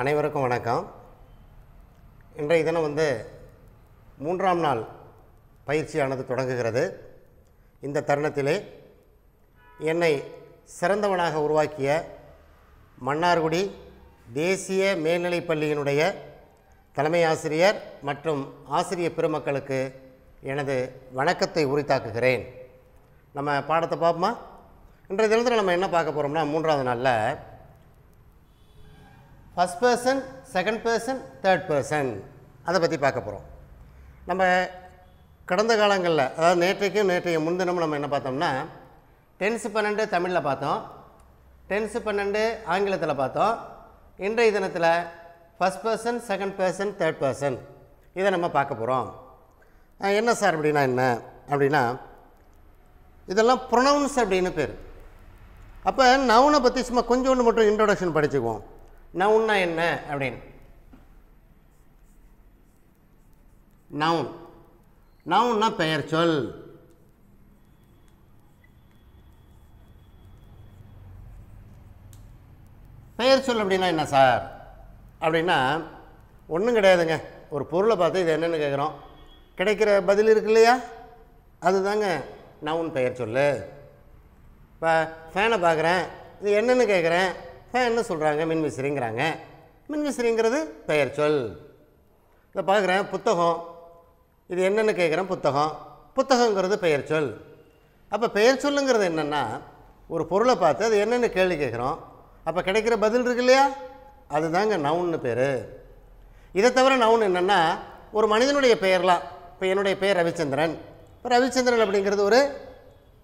அனைவருக்கும் வணக்கம் இன்றைய தினம் வந்து மூன்றாம் நாள் பயிற்சியானது தொடங்குகிறது இந்த தருணத்திலே என்னை சிறந்தவனாக உருவாக்கிய மன்னார்குடி தேசிய மேல்நிலைப் பள்ளியினுடைய தலைமை ஆசிரியர் மற்றும் ஆசிரிய பெருமக்களுக்கு எனது வணக்கத்தை உரித்தாக்குகிறேன் நம்ம பாடத்தை பார்ப்போமா இன்றைய தினத்தில் நம்ம என்ன பார்க்க போகிறோம்னா மூன்றாவது நாளில் first person second person third person அதை பற்றி பார்க்க போகிறோம் நம்ம கடந்த காலங்களில் அதாவது நேற்றைக்கும் நேற்றைய முன்தினமும் நம்ம என்ன பார்த்தோம்னா டென்ஸு பன்னெண்டு தமிழில் பார்த்தோம் டென்ஸு பன்னெண்டு ஆங்கிலத்தில் பார்த்தோம் இன்றைய தினத்தில் first person second person third person இதை நம்ம பார்க்க போகிறோம் என்ன சார் அப்படின்னா என்ன அப்படின்னா இதெல்லாம் ப்ரொனவுன்ஸ் அப்படின்னு பேர் அப்போ நவுனை பற்றி சும்மா கொஞ்சோண்டு மட்டும் இன்ட்ரொடக்ஷன் படிச்சுக்குவோம் நவுன்னா என்ன அப்படின்னு நவுன் நவுன்னா பெயர் சொல் பெயர் சொல் அப்படின்னா என்ன சார் அப்படின்னா ஒன்றும் கிடையாதுங்க ஒரு பொருளை பார்த்து இது என்னென்னு கேட்குறோம் கிடைக்கிற பதில் இருக்கு இல்லையா அதுதாங்க நவுன் பெயர் சொல் இப்போ ஃபேனை பார்க்குறேன் இது என்னென்னு கேட்குறேன் என்ன சொல்கிறாங்க மின்விசிறிங்கிறாங்க மின்விசிறிங்கிறது பெயர் சொல் இதை பார்க்குறேன் புத்தகம் இது என்னென்னு கேட்குறேன் புத்தகம் புத்தகங்கிறது பெயர் சொல் அப்போ பெயர் சொல்லுங்கிறது என்னென்னா ஒரு பொருளை பார்த்து அது என்னென்னு கேள்வி கேட்குறோம் அப்போ கிடைக்கிற பதில் இருக்கு இல்லையா அதுதாங்க நவுன்னு பேர் இதை தவிர நவுன் என்னென்னா ஒரு மனிதனுடைய பெயர்லாம் இப்போ என்னுடைய பெயர் ரவிச்சந்திரன் இப்போ ரவிச்சந்திரன் அப்படிங்கிறது ஒரு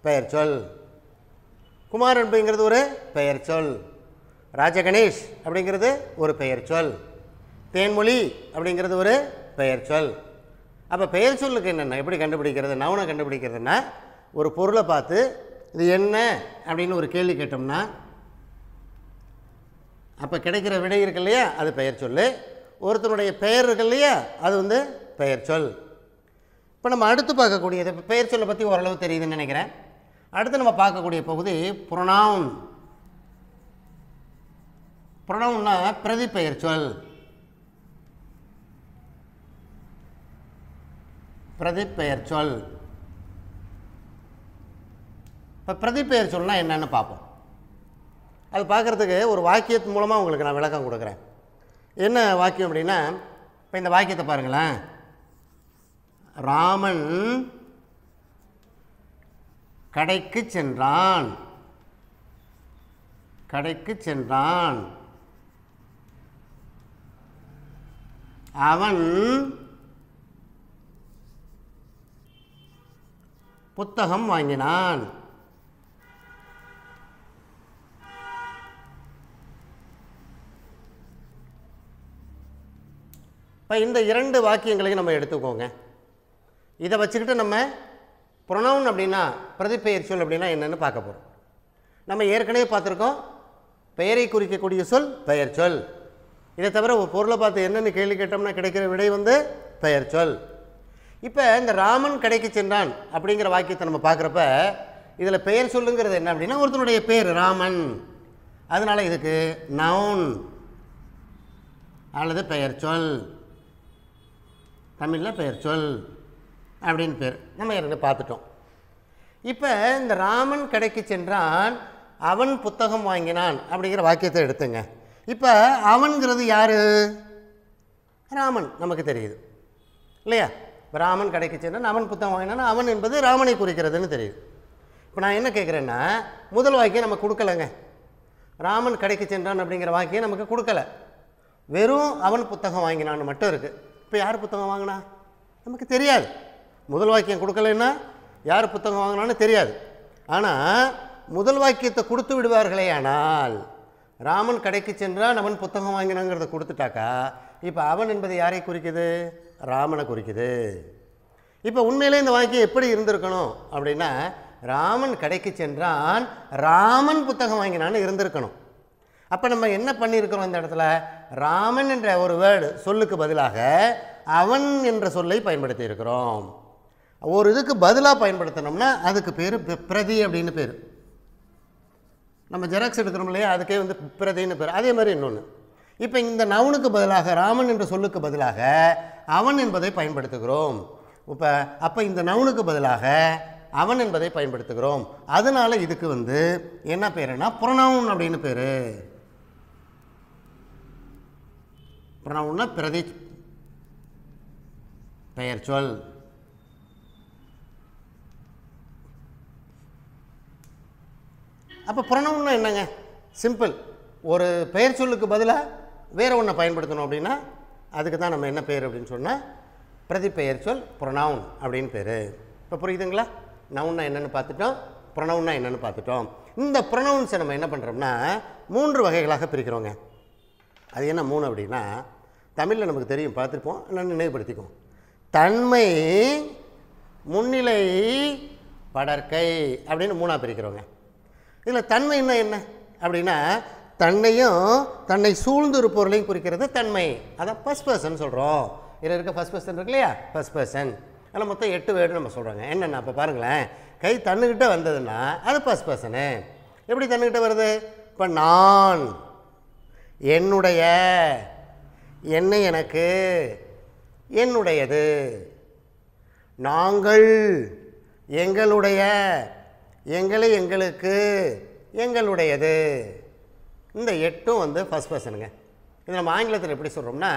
பெயர் சொல் குமார் அப்படிங்கிறது ஒரு பெயர் சொல் ராஜகணேஷ் அப்படிங்கிறது ஒரு பெயர் சொல் தேன்மொழி அப்படிங்கிறது ஒரு பெயர் சொல் அப்போ பெயர் சொல்லுக்கு என்னென்ன எப்படி கண்டுபிடிக்கிறது நவுனை கண்டுபிடிக்கிறதுனா ஒரு பொருளை பார்த்து இது என்ன அப்படின்னு ஒரு கேள்வி கேட்டோம்னா அப்போ கிடைக்கிற விடை இருக்கு இல்லையா அது பெயர் சொல் ஒருத்தனுடைய பெயர் இருக்கு இல்லையா அது வந்து பெயர் சொல் இப்போ நம்ம அடுத்து பார்க்கக்கூடியது பெயர் சொல்லை பற்றி ஓரளவு தெரியுதுன்னு நினைக்கிறேன் அடுத்து நம்ம பார்க்கக்கூடிய பகுதி புரோனவுன் ப்ரொனவுன்னா பிரதி பெயர் சொல் பிரதி பெயர் சொல் இப்போ பிரதி பெயர் சொல்னால் என்னென்னு பார்ப்போம் அது பார்க்குறதுக்கு ஒரு வாக்கியத்து மூலமாக உங்களுக்கு நான் விளக்கம் கொடுக்குறேன் என்ன வாக்கியம் அப்படின்னா இப்போ இந்த வாக்கியத்தை பாருங்களேன் ராமன் கடைக்கு சென்றான் கடைக்கு சென்றான் அவன் புத்தகம் வாங்கினான் இப்போ இந்த இரண்டு வாக்கியங்களையும் நம்ம எடுத்துக்கோங்க இதை வச்சுக்கிட்டு நம்ம புரனவுன் அப்படின்னா பிரதிப்பெயர் சொல் அப்படின்னா என்னென்னு பார்க்க போகிறோம் நம்ம ஏற்கனவே பார்த்துருக்கோம் பெயரை குறிக்கக்கூடிய சொல் பெயர் சொல் இதை தவிர பொருளை பார்த்து என்னென்னு கேள்வி கேட்டோம்னா கிடைக்கிற விடை வந்து பெயர் சொல் இப்போ இந்த ராமன் கடைக்கு சென்றான் அப்படிங்கிற வாக்கியத்தை நம்ம பார்க்குறப்ப இதில் பெயர் சொல்லுங்கிறது என்ன அப்படின்னா ஒருத்தனுடைய பேர் ராமன் அதனால் இதுக்கு நவுன் அல்லது பெயர் சொல் தமிழில் பெயர் சொல் அப்படின்னு பேர் நம்ம இருந்து பார்த்துட்டோம் இப்போ இந்த ராமன் கடைக்கு சென்றான் அவன் புத்தகம் வாங்கினான் அப்படிங்கிற வாக்கியத்தை எடுத்துங்க இப்போ அவன்கிறது யார் ராமன் நமக்கு தெரியுது இல்லையா இப்போ ராமன் கடைக்கு சென்றால் அவன் புத்தகம் வாங்கினா அவன் என்பது ராமனை குறிக்கிறதுன்னு தெரியுது இப்போ நான் என்ன கேட்குறேன்னா முதல் வாக்கியம் நம்ம கொடுக்கலங்க ராமன் கடைக்கு சென்றான் அப்படிங்கிற வாக்கியம் நமக்கு கொடுக்கல வெறும் அவன் புத்தகம் வாங்கினான்னு மட்டும் இருக்குது இப்போ யார் புத்தகம் வாங்கினா நமக்கு தெரியாது முதல் வாக்கியம் கொடுக்கலன்னா யார் புத்தகம் வாங்கினான்னு தெரியாது ஆனால் முதல் வாக்கியத்தை கொடுத்து விடுவார்களே ஆனால் ராமன் கடைக்கு சென்றால் அவன் புத்தகம் வாங்கினாங்கிறத கொடுத்துட்டாக்கா இப்போ அவன் என்பது யாரை குறிக்குது ராமனை குறிக்குது இப்போ உண்மையிலே இந்த வாக்கியம் எப்படி இருந்திருக்கணும் அப்படின்னா ராமன் கடைக்கு சென்றான் ராமன் புத்தகம் வாங்கினான்னு இருந்திருக்கணும் அப்போ நம்ம என்ன பண்ணியிருக்கிறோம் இந்த இடத்துல ராமன் என்ற ஒரு வேர்டு சொல்லுக்கு பதிலாக அவன் என்ற சொல்லை பயன்படுத்தி இருக்கிறோம் ஒரு இதுக்கு பதிலாக பயன்படுத்தினோம்னா அதுக்கு பேர் பிரதி அப்படின்னு பேர் நம்ம ஜெராக்ஸ் எடுக்கிறோம் இல்லையா அதுக்கே வந்து பிரதின்னு பேர் அதே மாதிரி இன்னொன்று இப்போ இந்த நவுனுக்கு பதிலாக ராமன் என்ற சொல்லுக்கு பதிலாக அவன் என்பதை பயன்படுத்துகிறோம் இப்போ அப்போ இந்த நவுனுக்கு பதிலாக அவன் என்பதை பயன்படுத்துகிறோம் அதனால் இதுக்கு வந்து என்ன பேருனா புறநவன் அப்படின்னு பேர் புறநவுன்னா பிரதி பெயர் சொல் அப்போ ப்ரொனவுன்னா என்னங்க சிம்பிள் ஒரு பெயர் சொல்லுக்கு பதிலாக வேறு ஒன்றை பயன்படுத்தணும் அப்படின்னா அதுக்கு தான் நம்ம என்ன பேர் அப்படின்னு சொன்னால் பிரதிப்பெயர் சொல் ப்ரொனவுன் அப்படின்னு பேர் இப்போ புரியுதுங்களா நவுன்னா என்னென்னு பார்த்துட்டோம் ப்ரொனவுன்னா என்னென்னு பார்த்துட்டோம் இந்த ப்ரொனவுன்ஸை நம்ம என்ன பண்ணுறோம்னா மூன்று வகைகளாக பிரிக்கிறோங்க அது என்ன மூணு அப்படின்னா தமிழில் நமக்கு தெரியும் பார்த்துருப்போம் நான் நினைவுபடுத்திக்குவோம் தன்மை முன்னிலை படற்கை அப்படின்னு மூணாக பிரிக்கிறோங்க இதில் தன்மை என்ன அப்படின்னா தன்னையும் தன்னை சூழ்ந்து ஒரு பொருளையும் குறிக்கிறது தன்மை அதான் ஃபஸ்ட் பர்சன் சொல்கிறோம் இதில் இருக்க ஃபஸ்ட் பர்சன் இருக்கு இல்லையா ஃபஸ்ட் பர்சன் அதில் மொத்தம் எட்டு வேர்டு நம்ம சொல்கிறாங்க என்னென்ன அப்போ பாருங்களேன் கை தன்னுக்கிட்ட வந்ததுன்னா அது ஃபஸ்ட் பர்சனு எப்படி தன்னுக்கிட்ட வருது இப்போ நான் என்னுடைய என்ன எனக்கு என்னுடையது நாங்கள் எங்களுடைய எங்களை எங்களுக்கு எங்களுடையது இந்த எட்டும் வந்து ஃபஸ்ட் பர்சனுங்க இது நம்ம ஆங்கிலத்தில் எப்படி சொல்கிறோம்னா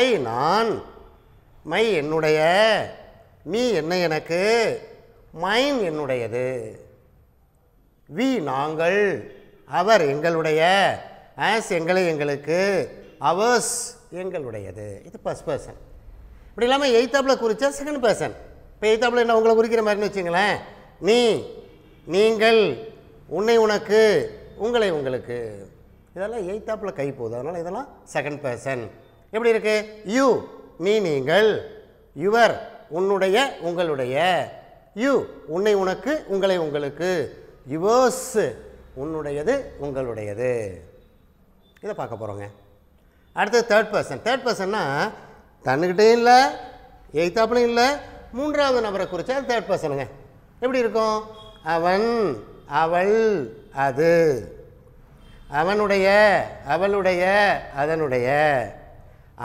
ஐ நான் மை என்னுடைய நீ என்ன எனக்கு மைன் என்னுடையது வி நாங்கள் அவர் எங்களுடைய ஆஸ் எங்களை எங்களுக்கு அவர்ஸ் எங்களுடையது இது ஃபஸ்ட் பர்சன் இப்படி இல்லாமல் எய்த்தாப்பில் குறித்தா செகண்ட் பர்சன் இப்போ எய்த்தாப்பில் என்ன உங்களை குறிக்கிற மாதிரின்னு வச்சுங்களேன் நீ நீங்கள் உன்னை உனக்கு உங்களை உங்களுக்கு இதெல்லாம் எய்த்தாப்பில் கை போகுது அதனால் இதெல்லாம் செகண்ட் பர்சன் எப்படி இருக்குது யூ நீ நீங்கள் யுவர் உன்னுடைய உங்களுடைய யூ உன்னை உனக்கு உங்களை உங்களுக்கு யுவர்ஸ் உன்னுடையது உங்களுடையது இதை பார்க்க போகிறோங்க அடுத்தது தேர்ட் பர்சன் தேர்ட் பர்சன்னா தன்னுக்கிட்டே இல்லை எய்த்தாப்பிலையும் இல்லை மூன்றாவது நபரை குறித்தா தேர்ட் பர்சனுங்க எப்படி இருக்கும் அவன் அவள் அது அவனுடைய அவளுடைய அதனுடைய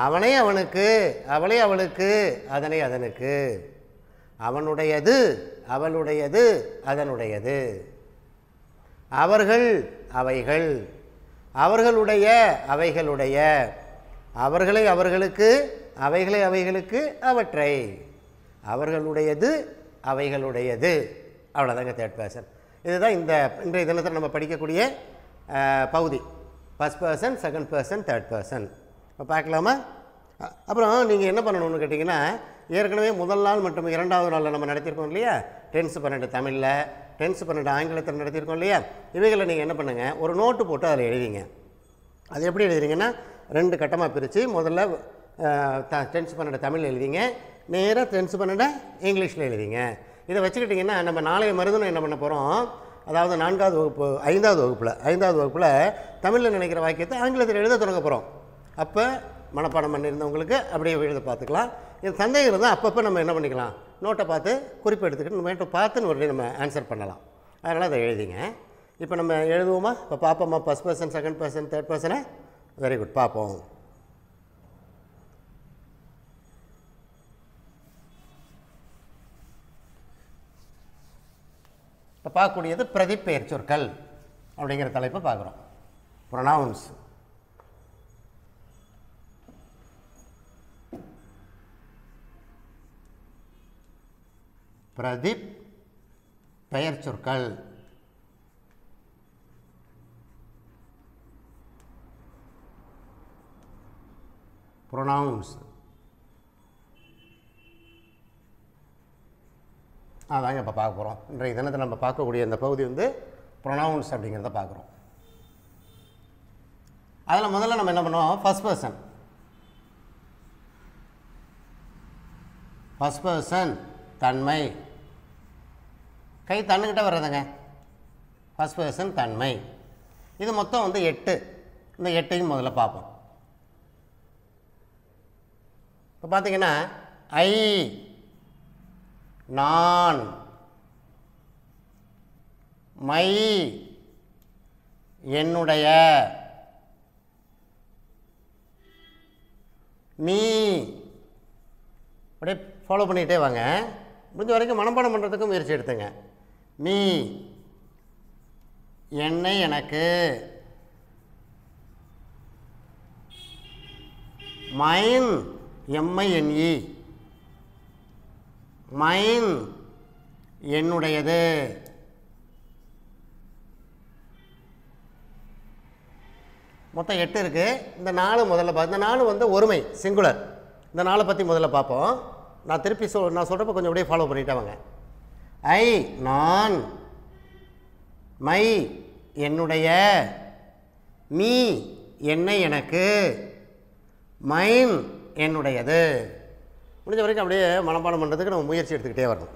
அவனை அவனுக்கு அவளை அவளுக்கு அதனை அதனுக்கு அவனுடையது அவளுடையது அதனுடையது அவர்கள் அவைகள் அவர்களுடைய அவைகளுடைய அவர்களை அவர்களுக்கு அவைகளை அவைகளுக்கு அவற்றை அவர்களுடையது அவைகளுடையது அவ்வளோதாங்க தேர்ட் பர்சன் இதுதான் இந்த இன்றைய தினத்தில் நம்ம படிக்கக்கூடிய பகுதி first person second person third person இப்போ பார்க்கலாமா அப்புறம் நீங்கள் என்ன பண்ணணும்னு கேட்டிங்கன்னா ஏற்கனவே முதல் நாள் மற்றும் இரண்டாவது நாளில் நம்ம நடத்தியிருக்கோம் இல்லையா டென்ஸ் பன்னெண்டு தமிழில் டென்ஸ் பன்னெண்டு ஆங்கிலத்தில் நடத்தியிருக்கோம் இல்லையா இவைகளை நீங்கள் என்ன பண்ணுங்கள் ஒரு நோட்டு போட்டு அதில் எழுதிங்க அது எப்படி எழுதுறீங்கன்னா ரெண்டு கட்டமாக பிரித்து முதல்ல த டென்ஸ் பன்னெண்டு தமிழ் எழுதிங்க நேராக டென்ஸ் பன்னெண்டை இங்கிலீஷில் எழுதிங்க இதை வச்சுக்கிட்டிங்கன்னா நம்ம நாளைய மருதனம் என்ன பண்ண போகிறோம் அதாவது நான்காவது வகுப்பு ஐந்தாவது வகுப்பில் ஐந்தாவது வகுப்பில் தமிழில் நினைக்கிற வாக்கியத்தை ஆங்கிலத்தில் எழுத தொடங்க போகிறோம் அப்போ மனப்பாடம் பண்ணியிருந்தவங்களுக்கு அப்படியே எழுத பார்த்துக்கலாம் இது சந்தேகம் இருந்தால் அப்பப்போ நம்ம என்ன பண்ணிக்கலாம் நோட்டை பார்த்து குறிப்பு எடுத்துக்கிட்டு நம்ம பார்த்துன்னு ஒரு நம்ம ஆன்சர் பண்ணலாம் அதனால் அதை எழுதிங்க இப்போ நம்ம எழுதுவோமா இப்போ பார்ப்போம்மா first person second person third பர்சனை வெரி குட் பார்ப்போம் இப்போ பார்க்கக்கூடியது பிரதிப்பெயர் சொற்கள் அப்படிங்கிற தலைப்பை பார்க்குறோம் ப்ரொனவுன்ஸ் பிரதிப் பெயர் சொற்கள் ப்ரொனவுன்ஸ் அதான் இப்போ பார்க்க போகிறோம் இன்றைய தினத்தை நம்ம பார்க்கக்கூடிய இந்த பகுதி வந்து ப்ரொனவுன்ஸ் அப்படிங்கிறத பார்க்குறோம் அதில் முதல்ல நம்ம என்ன பண்ணுவோம் ஃபஸ்ட் பர்சன் ஃபஸ்ட் பர்சன் தன்மை கை தன்னுக்கிட்ட வர்றதுங்க ஃபஸ்ட் பர்சன் தன்மை இது மொத்தம் வந்து எட்டு இந்த எட்டையும் முதல்ல பார்ப்போம் இப்போ பார்த்தீங்கன்னா ஐ நான் மை என்னுடைய நீ அப்படியே ஃபாலோ பண்ணிகிட்டே வாங்க முடிஞ்ச வரைக்கும் மனப்பாடம் பண்ணுறதுக்கு முயற்சி எடுத்துங்க நீ என்னை எனக்கு மைன் எம்ஐஎன்இ மைன் என்னுடையது மொத்தம் எட்டு இருக்குது இந்த நாலு முதல்ல பார்த்து இந்த நாலு வந்து ஒருமை சிங்குலர் இந்த நாளை பற்றி முதல்ல பார்ப்போம் நான் திருப்பி சொல் நான் சொல்கிறப்ப கொஞ்சம் அப்படியே ஃபாலோ பண்ணிட்டே வாங்க ஐ நான் மை என்னுடைய மீ என்னை எனக்கு மைன் என்னுடையது முடிஞ்ச வரைக்கும் அப்படியே மனப்பாடம் பண்ணுறதுக்கு நம்ம முயற்சி எடுத்துக்கிட்டே வரணும்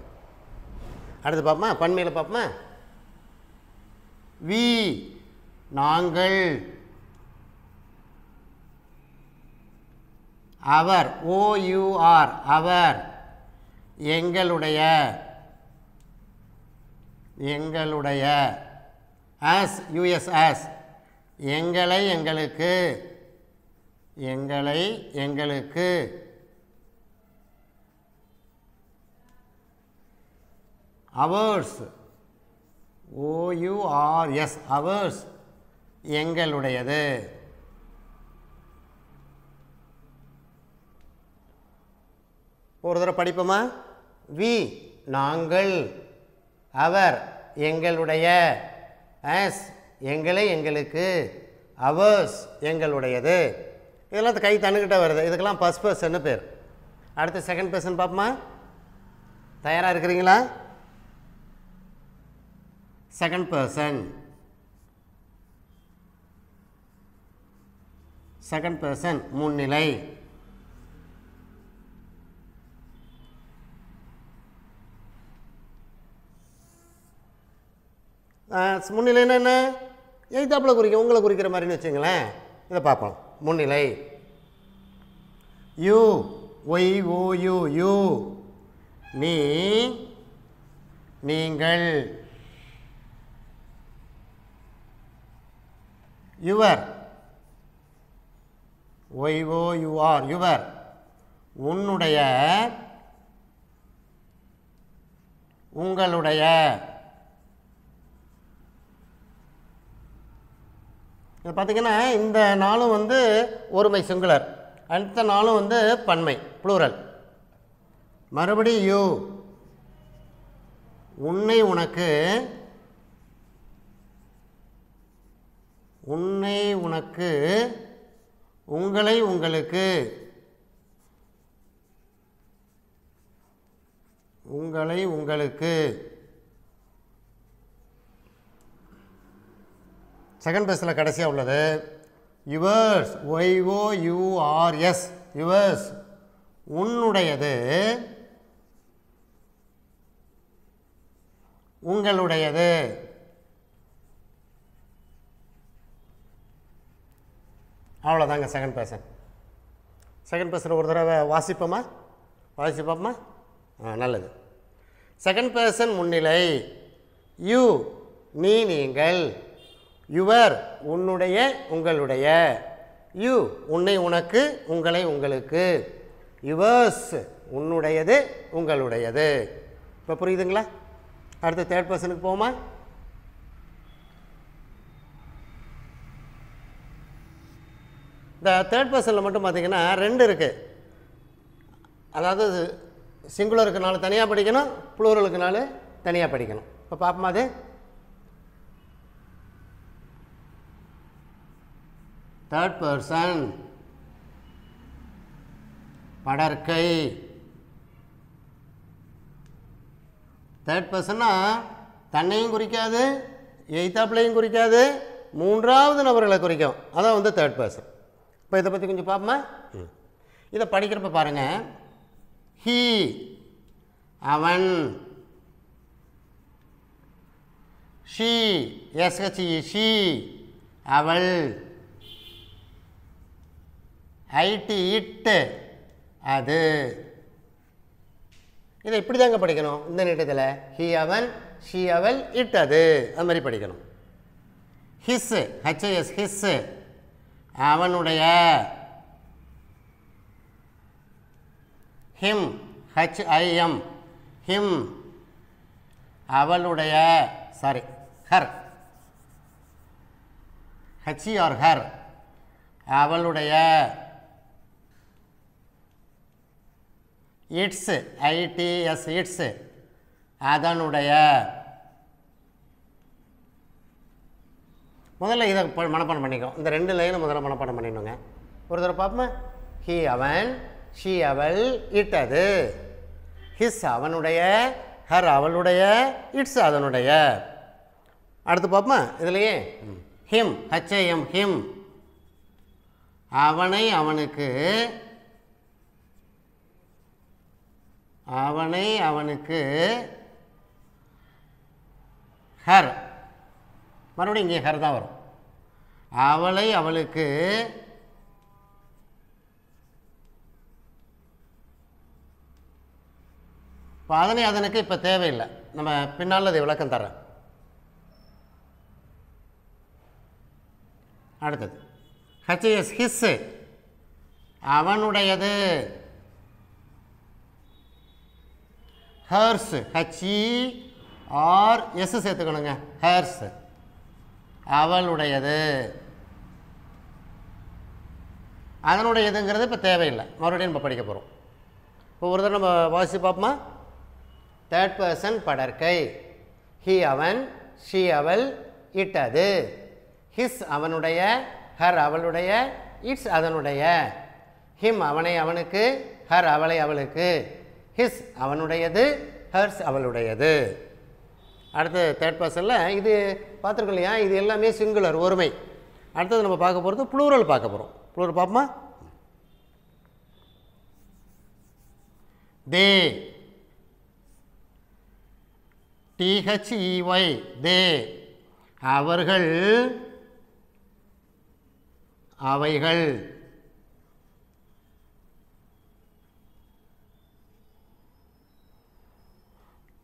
அடுத்து பார்ப்போமா பன்மையில் பார்ப்போமா வி நாங்கள் அவர் ஓயூஆர் அவர் எங்களுடைய எங்களுடைய ஆஸ் யூஎஸ் ஆஸ் எங்களை எங்களுக்கு எங்களை எங்களுக்கு அவர்ஸ் ஓயுஆர்எஸ் அவர்ஸ் எங்களுடையது ஒரு தடவை படிப்போமா வி நாங்கள் அவர் எங்களுடைய ஆஸ் எங்களை எங்களுக்கு அவர்ஸ் எங்களுடையது இதெல்லாம் கை தண்ணுக்கிட்ட வருது இதுக்கெல்லாம் ஃபஸ்ட் பர்சன்னு பேர் அடுத்து செகண்ட் பர்சன் பார்ப்போமா தயாராக இருக்கிறீங்களா second person second person முன்னிலை முன்னிலைன்னா என்ன எழுத்தாப்பில் குறிக்கும் உங்களை குறிக்கிற மாதிரின்னு வச்சுங்களேன் இதை பார்ப்போம் முன்னிலை you Y O U you நீ நீங்கள் யுவர் ஒய்வோ யுஆர் யுவர் உன்னுடைய உங்களுடைய இப்போ பார்த்திங்கன்னா இந்த நாளும் வந்து ஒருமை சிங்குலர் அடுத்த நாளும் வந்து பன்மை ப்ளூரல் மறுபடியும் யூ உன்னை உனக்கு உன்னை உனக்கு உங்களை உங்களுக்கு உங்களை உங்களுக்கு செகண்ட் பேஸில் கடைசியாக உள்ளது யுவர்ஸ் ஒய்ஓ யுஆர்எஸ் யுவர்ஸ் உன்னுடையது உங்களுடையது அவ்வளோதாங்க செகண்ட் பேசன் செகண்ட் பர்சன் ஒரு தடவை வாசிப்போமா வாசிப்போம்மா ஆ நல்லது செகண்ட் பர்சன் முன்னிலை யூ நீ நீங்கள் யுவர் உன்னுடைய உங்களுடைய யூ உன்னை உனக்கு உங்களை உங்களுக்கு யுவர்ஸ் உன்னுடையது உங்களுடையது இப்போ புரியுதுங்களா அடுத்த தேர்ட் பர்சனுக்கு போமா இந்த தேர்ட் பர்சனில் மட்டும் பார்த்திங்கன்னா ரெண்டு இருக்குது அதாவது சிங்குலருக்கு நாலு தனியாக படிக்கணும் புளூரலுக்கு நாலு தனியாக படிக்கணும் இப்போ பார்ப்போமா அது தேர்ட் பர்சன் படற்கை தேர்ட் பர்சன்னா தன்னையும் குறிக்காது எய்த்தாப்பிளையும் குறிக்காது மூன்றாவது நபர்களை குறிக்கும் அதான் வந்து தேர்ட் பர்சன் இப்போ இதை பற்றி கொஞ்சம் பார்ப்போமா இதை படிக்கிறப்ப பாருங்கள் ஹீ அவன் ஷீ எஸ்ஹெச்இ ஷீ அவள் ஐடி இட்டு அது இதை இப்படி தாங்க படிக்கணும் இந்த நேரத்தில் ஹி அவன் ஷி அவள் இட் அது அது மாதிரி படிக்கணும் ஹிஸ்ஸு ஹச்ஏஎஸ் ஹிஸ்ஸு அவனுடைய ஹிம் ஹச்ஐஎம் ஹிம் அவளுடைய sorry her H E R her அவளுடைய இட்ஸ் ஐடிஎஸ் இட்ஸ் அதனுடைய முதல்ல இதை மனப்பாடம் பண்ணிக்கோ இந்த ரெண்டு லைனை முதல்ல மனப்பாடம் பண்ணிடுங்க ஒரு தடவை பார்ப்போமா ஹி அவன் ஷி அவள் இட் அது ஹிஸ் அவனுடைய ஹர் அவளுடைய இட்ஸ் அதனுடைய அடுத்து பார்ப்போமா இதுலையே ஹிம் ஹச்ஏஎம் ஹிம் அவனை அவனுக்கு அவனை அவனுக்கு ஹர் மறுபடியும் இங்கே ஹர் தான் வரும் அவளை அவளுக்கு அதனை அதனுக்கு இப்போ தேவையில்லை நம்ம பின்னால் அது விளக்கம் தரேன் அடுத்தது ஹச்எஸ் ஹிஸ்ஸு அவனுடையது ஹர்ஸ் ஹச்இ ஆர் எஸ் சேர்த்துக்கணுங்க ஹர்ஸ் அவளுடையது அதனுடைய இதுங்கிறது இப்போ தேவையில்லை மறுபடியும் நம்ம படிக்க போகிறோம் இப்போ ஒரு தடவை நம்ம வாசி பார்ப்போமா தேர்ட் பர்சன் படற்கை ஹி அவன் ஷி அவள் இட் அது ஹிஸ் அவனுடைய ஹர் அவளுடைய இட்ஸ் அதனுடைய ஹிம் அவனை அவனுக்கு ஹர் அவளை அவளுக்கு ஹிஸ் அவனுடையது ஹர்ஸ் அவளுடையது அடுத்து தேர்ட் பர்சனில் இது பார்த்துருக்கோம் இல்லையா இது எல்லாமே சிங்குலர் ஒருமை அடுத்தது நம்ம பார்க்க போகிறது ப்ளூரல் பார்க்க போகிறோம் ப்ளூர் பார்ப்போமா தே டிஹெச்இஒய் தே அவர்கள் அவைகள்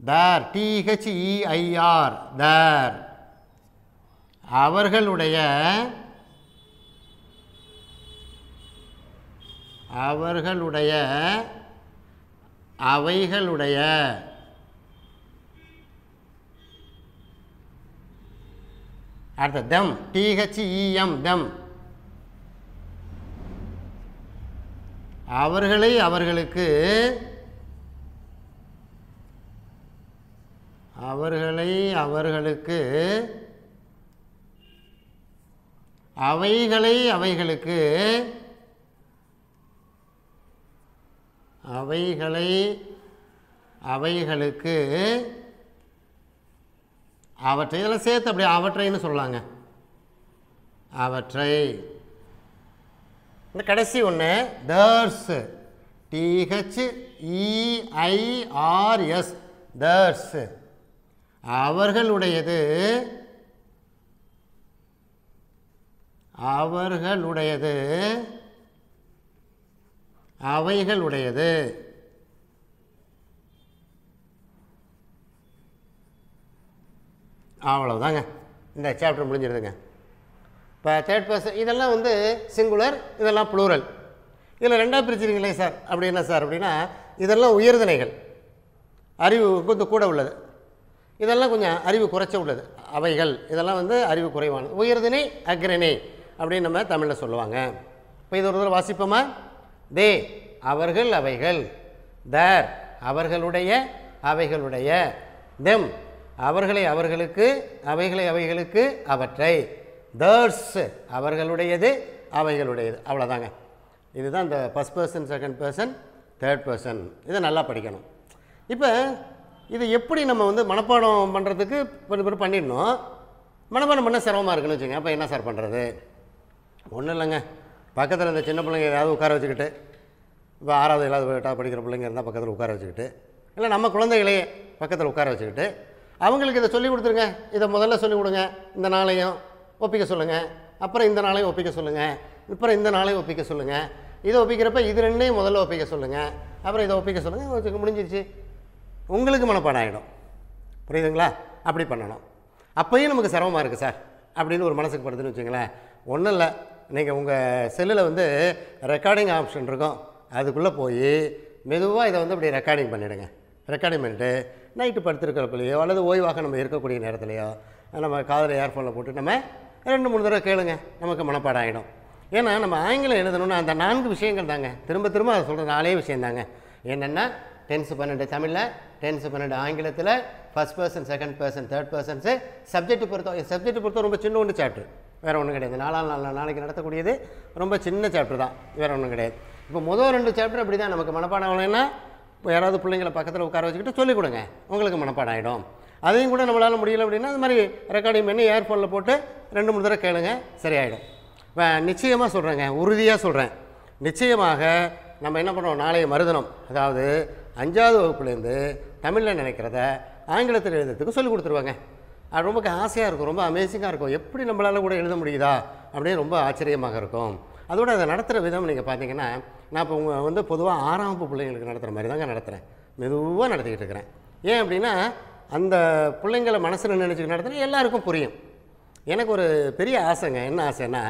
தர் டிஹெச்இஐஆர் தர் அவர்களுடைய அவர்களுடைய அவைகளுடைய அடுத்த தம் டிஹெச்இஎம் e தம் அவர்களை அவர்களுக்கு அவர்களை அவர்களுக்கு அவைகளை அவைகளுக்கு அவைகளை அவைகளுக்கு அவற்றை இதில் சேர்த்து அப்படி அவற்றைன்னு சொல்லாங்க அவற்றை இந்த கடைசி ஒன்று தர்ஸ் டிஹெச் இஐஆர்எஸ் தர்ஸ் அவர்களுடையது அவர்களுடையது அவைகளுடையது அவ்வளோதாங்க இந்த சாப்டர் முடிஞ்சிருதுங்க இப்போ தேர்ட் பர்சன் இதெல்லாம் வந்து சிங்குலர் இதெல்லாம் ப்ளூரல் இதில் ரெண்டாக பிரிச்சுருங்களே சார் அப்படி என்ன சார் அப்படின்னா இதெல்லாம் உயர்தனைகள் அறிவு கொஞ்சம் கூட உள்ளது இதெல்லாம் கொஞ்சம் அறிவு குறைச்ச உள்ளது அவைகள் இதெல்லாம் வந்து அறிவு குறைவானது உயர்தினை அக்ரணை அப்படின்னு நம்ம தமிழில் சொல்லுவாங்க இப்போ இது ஒரு தடவை வாசிப்போமா தே அவர்கள் அவைகள் தர் அவர்களுடைய அவைகளுடைய தெம் அவர்களை அவர்களுக்கு அவைகளை அவைகளுக்கு அவற்றை தர்ஸ் அவர்களுடையது அவைகளுடையது அவ்வளோதாங்க இதுதான் இந்த first person second person third person இதை நல்லா படிக்கணும் இப்போ இது எப்படி நம்ம வந்து மனப்பாடம் பண்ணுறதுக்கு கொஞ்சம் பேர் பண்ணிடணும் மனப்பாடம் பண்ண சிரமமாக இருக்குன்னு வச்சுங்க அப்போ என்ன சார் பண்ணுறது ஒன்றும் இல்லைங்க பக்கத்தில் இந்த சின்ன பிள்ளைங்க ஏதாவது உட்கார வச்சுக்கிட்டு இப்போ ஆறாவது இல்லாத எட்டாவது படிக்கிற பிள்ளைங்க இருந்தால் பக்கத்தில் உட்கார வச்சுக்கிட்டு இல்லை நம்ம குழந்தைகளையே பக்கத்தில் உட்கார வச்சுக்கிட்டு அவங்களுக்கு இதை சொல்லிக் கொடுத்துருங்க இதை முதல்ல சொல்லிக் கொடுங்க இந்த நாளையும் ஒப்பிக்க சொல்லுங்கள் அப்புறம் இந்த நாளையும் ஒப்பிக்க சொல்லுங்கள் அப்புறம் இந்த நாளையும் ஒப்பிக்க சொல்லுங்கள் இதை ஒப்பிக்கிறப்ப இது ரெண்டையும் முதல்ல ஒப்பிக்க சொல்லுங்கள் அப்புறம் இதை ஒப்பிக்க சொல்லுங்கள் முடிஞ்சிருச்சு உங்களுக்கு மனப்பாடம் ஆகிடும் புரியுதுங்களா அப்படி பண்ணணும் அப்போயும் நமக்கு சிரமமாக இருக்குது சார் அப்படின்னு ஒரு மனசுக்கு படுதுன்னு வச்சுங்களேன் ஒன்றும் இல்லை நீங்கள் உங்கள் செல்லில் வந்து ரெக்கார்டிங் ஆப்ஷன் இருக்கும் அதுக்குள்ளே போய் மெதுவாக இதை வந்து அப்படி ரெக்கார்டிங் பண்ணிவிடுங்க ரெக்கார்டிங் பண்ணிவிட்டு நைட்டு படுத்துருக்கிறப்பிலையோ அல்லது ஓய்வாக நம்ம இருக்கக்கூடிய நேரத்துலையோ நம்ம காதில் ஏர்ஃபோனில் போட்டு நம்ம ரெண்டு மூணு தடவை கேளுங்க நமக்கு மனப்பாடம் ஆகிடும் ஏன்னா நம்ம ஆங்கிலம் எழுதணும்னா அந்த நான்கு விஷயங்கள் தாங்க திரும்ப திரும்ப அதை சொல்கிற நாலே விஷயம் தாங்க என்னென்னா டென்ஸு பன்னெண்டு தமிழில் டென்ஸு பன்னெண்டு ஆங்கிலத்தில் first person second person third persons subject பொறுத்தவரை சப்ஜெக்ட் பொறுத்தவரை ரொம்ப சின்ன ஒன்று சாப்பிட்டு வேறு ஒன்றும் கிடையாது நாலாம் நாலு நாளைக்கு நடத்தக்கூடியது ரொம்ப சின்ன சாப்டர் தான் வேறு ஒன்றும் கிடையாது இப்போ முதல் ரெண்டு சாப்டர் அப்படி தான் நமக்கு மனப்பாடம் இப்போ யாராவது பிள்ளைங்களை பக்கத்தில் உட்கார வச்சுக்கிட்டு சொல்லிக் கொடுங்க உங்களுக்கு மனப்பாடம் ஆகிடும் அதையும் கூட நம்மளால் முடியல அப்படின்னா அது மாதிரி ரெக்கார்டிங் பண்ணி ஏர்ஃபோனில் போட்டு ரெண்டு மூணு தடவை கேளுங்க சரியாயிடும் இப்போ நிச்சயமாக சொல்கிறேங்க உறுதியாக சொல்கிறேன் நிச்சயமாக நம்ம என்ன பண்ணுறோம் நாளைய மருதனம் அதாவது அஞ்சாவது வகுப்புலேருந்து தமிழில் நினைக்கிறத ஆங்கிலத்தில் எழுதுறதுக்கு சொல்லிக் கொடுத்துருவாங்க அது ரொம்ப ஆசையாக இருக்கும் ரொம்ப அமேசிங்காக இருக்கும் எப்படி நம்மளால் கூட எழுத முடியுதா அப்படின்னு ரொம்ப ஆச்சரியமாக இருக்கும் அதோட அதை நடத்துகிற விதம் நீங்கள் பார்த்தீங்கன்னா நான் இப்போ உங்கள் வந்து பொதுவாக ஆறாம் வகுப்பு பிள்ளைங்களுக்கு நடத்துகிற மாதிரி தாங்க நடத்துகிறேன் மெதுவாக நடத்திக்கிட்டு இருக்கிறேன் ஏன் அப்படின்னா அந்த பிள்ளைங்களை மனசில் நினச்சிக்கிட்டு நடத்தினா எல்லாருக்கும் புரியும் எனக்கு ஒரு பெரிய ஆசைங்க என்ன ஆசைன்னா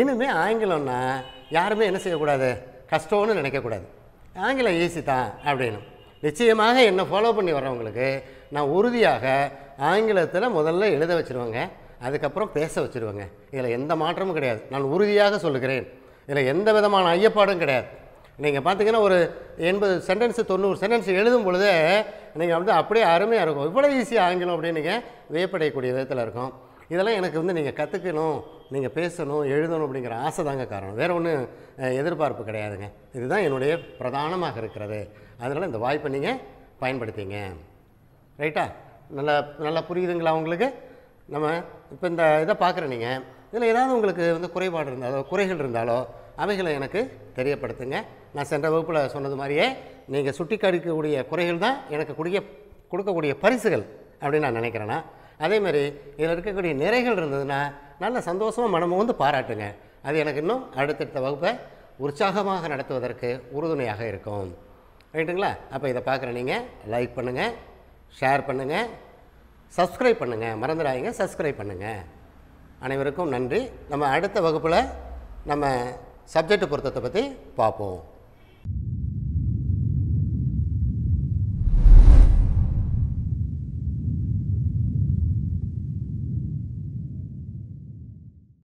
இனிமேல் ஆங்கிலம்னா யாருமே என்ன செய்யக்கூடாது கஷ்டம்னு நினைக்கக்கூடாது ஆங்கிலம் ஈஸி தான் அப்படின்னு நிச்சயமாக என்னை ஃபாலோ பண்ணி வர்றவங்களுக்கு நான் உறுதியாக ஆங்கிலத்தில் முதல்ல எழுத வச்சுருவாங்க அதுக்கப்புறம் பேச வச்சுருவாங்க இதில் எந்த மாற்றமும் கிடையாது நான் உறுதியாக சொல்லுகிறேன் இதில் எந்த விதமான ஐயப்பாடும் கிடையாது நீங்கள் பார்த்தீங்கன்னா ஒரு எண்பது சென்டென்ஸு தொண்ணூறு சென்டென்ஸ் எழுதும் பொழுது நீங்கள் வந்து அப்படியே அருமையாக இருக்கும் இவ்வளோ ஈஸியாக ஆங்கிலம் அப்படின்னு நீங்கள் வியப்படையக்கூடிய விதத்தில் இருக்கும் இதெல்லாம் எனக்கு வந்து நீங்கள் கற்றுக்கணும் நீங்கள் பேசணும் எழுதணும் அப்படிங்கிற ஆசை தாங்க காரணம் வேறு ஒன்றும் எதிர்பார்ப்பு கிடையாதுங்க இதுதான் என்னுடைய பிரதானமாக இருக்கிறது அதனால் இந்த வாய்ப்பை நீங்கள் பயன்படுத்திங்க ரைட்டா நல்லா நல்லா புரியுதுங்களா உங்களுக்கு நம்ம இப்போ இந்த இதை பார்க்குறேன் நீங்கள் இதில் ஏதாவது உங்களுக்கு வந்து குறைபாடு இருந்தாலோ குறைகள் இருந்தாலோ அவைகளை எனக்கு தெரியப்படுத்துங்க நான் சென்ற வகுப்பில் சொன்னது மாதிரியே நீங்கள் சுட்டி காட்டிக்கக்கூடிய குறைகள் தான் எனக்கு கொடுக்க கொடுக்கக்கூடிய பரிசுகள் அப்படின்னு நான் நினைக்கிறேன்னா அதேமாதிரி இதில் இருக்கக்கூடிய நிறைகள் இருந்ததுன்னா நல்ல சந்தோஷமாக மனமும் வந்து பாராட்டுங்க அது எனக்கு இன்னும் அடுத்தடுத்த வகுப்பை உற்சாகமாக நடத்துவதற்கு உறுதுணையாக இருக்கும் ரைட்டுங்களா அப்போ இதை பார்க்குறேன் நீங்கள் லைக் பண்ணுங்கள் ஷேர் பண்ணுங்கள் சப்ஸ்கிரைப் பண்ணுங்கள் மறந்துடாதீங்க சப்ஸ்கிரைப் பண்ணுங்கள் அனைவருக்கும் நன்றி நம்ம அடுத்த வகுப்பில் நம்ம சப்ஜெக்ட் பொருத்தத்தை பற்றி பார்ப்போம்